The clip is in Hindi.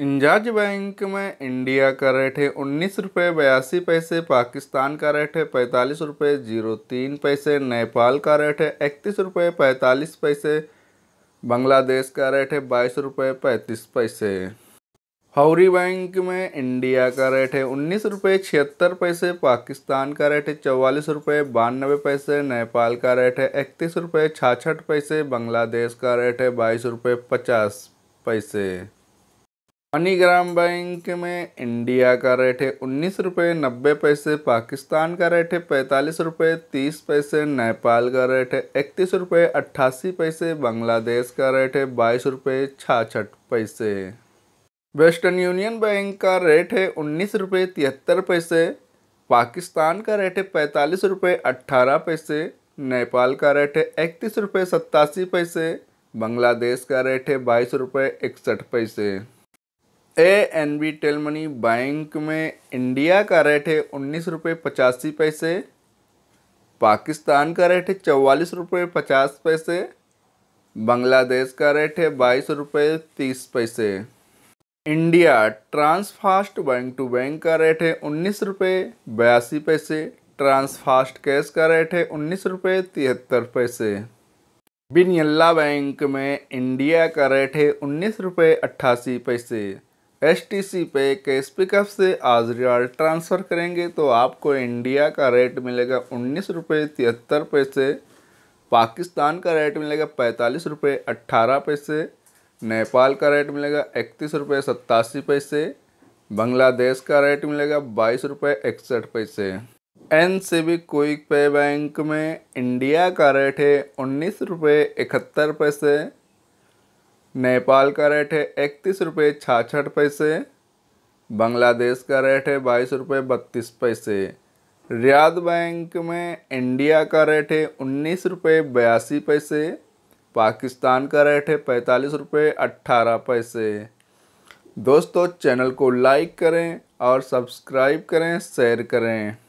इंजाज बैंक में इंडिया का रेट है उन्नीस रुपये बयासी पैसे पाकिस्तान का रेट है पैंतालीस रुपये जीरो तीन पैसे नेपाल का रेट है इकतीस रुपये पैंतालीस पैसे बांग्लादेश का रेट है बाईस रुपये पैंतीस पैसे हौरी बैंक में इंडिया का रेट है उन्नीस रुपये छिहत्तर पैसे पाकिस्तान का रेट है चौवालीस रुपये बानबे पैसे नेपाल का रेट है इकतीस रुपये छाछठ पैसे बांग्लादेश का रेट है बाईस रुपये पचास पैसे मनीग्राम बैंक में इंडिया का रेट है उन्नीस रुपये नब्बे पैसे पाकिस्तान का रेट है पैंतालीस रुपये तीस पैसे नेपाल का रेट है इकतीस रुपये अट्ठासी पैसे बांग्लादेश का रेट है बाईस रुपये छाछठ पैसे वेस्टर्न यूनियन बैंक का रेट है उन्नीस रुपये तिहत्तर पैसे पाकिस्तान का रेट है पैंतालीस रुपये अट्ठारह पैसे नेपाल का रेट है इकतीस रुपये सत्तासी पैसे बांग्लादेश का रेट है बाईस रुपये इकसठ पैसे A N B Tel money bank में इंडिया का रेट है उन्नीस रुपये पचासी पैसे पाकिस्तान का रेट है चौवालीस रुपये पचास पैसे बांग्लादेश का रेट है बाईस रुपये तीस पैसे India Transfast bank to bank का रेट है उन्नीस रुपये बयासी पैसे ट्रांसफास्ट कैश का रेट है उन्नीस रुपये तिहत्तर पैसे बिनियल्ला बैंक में इंडिया का रेट है उन्नीस रुपये अट्ठासी पैसे एस टी सी पे कैश पिकअप से आज रियाल ट्रांसफ़र करेंगे तो आपको इंडिया का रेट मिलेगा उन्नीस रुपये तिहत्तर पैसे पाकिस्तान का रेट मिलेगा पैंतालीस रुपये अट्ठारह पैसे नेपाल का रेट मिलेगा इकतीस रुपये सत्तासी पैसे बांग्लादेश का रेट मिलेगा बाईस रुपये इकसठ पैसे N C B quick pay bank में इंडिया का रेट है उन्नीस रुपये इकहत्तर पैसे नेपाल का रेट है इकतीस रुपये छाछठ पैसे बांग्लादेश का रेट है बाईस रुपये बत्तीस पैसे रियाद बैंक में इंडिया का रेट है उन्नीस रुपये बयासी पैसे पाकिस्तान का रेट है पैंतालीस रुपये अट्ठारह पैसे दोस्तों चैनल को लाइक करें और सब्सक्राइब करें शेयर करें